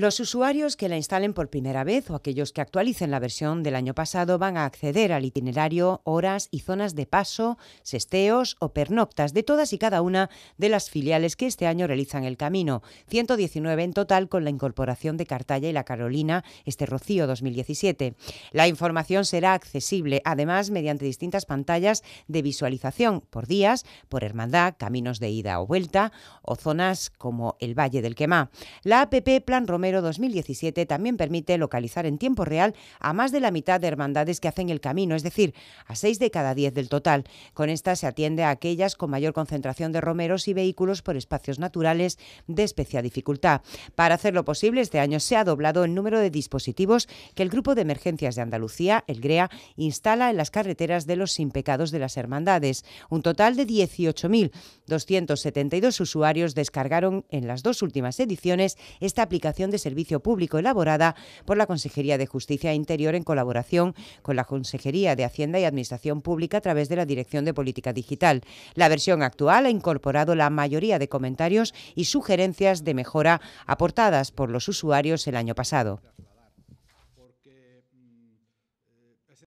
Los usuarios que la instalen por primera vez o aquellos que actualicen la versión del año pasado van a acceder al itinerario, horas y zonas de paso, sesteos o pernoctas de todas y cada una de las filiales que este año realizan el camino, 119 en total con la incorporación de cartalla y La Carolina este Rocío 2017. La información será accesible además mediante distintas pantallas de visualización por días, por hermandad, caminos de ida o vuelta o zonas como el Valle del Quemá. La APP Plan Romero 2017 también permite localizar en tiempo real a más de la mitad de hermandades que hacen el camino, es decir, a 6 de cada 10 del total. Con esta se atiende a aquellas con mayor concentración de romeros y vehículos por espacios naturales de especial dificultad. Para hacerlo posible, este año se ha doblado el número de dispositivos que el Grupo de Emergencias de Andalucía, el GREA, instala en las carreteras de los sin pecados de las hermandades. Un total de 18.272 usuarios descargaron en las dos últimas ediciones esta aplicación de servicio público elaborada por la Consejería de Justicia e Interior en colaboración con la Consejería de Hacienda y Administración Pública a través de la Dirección de Política Digital. La versión actual ha incorporado la mayoría de comentarios y sugerencias de mejora aportadas por los usuarios el año pasado. Mm,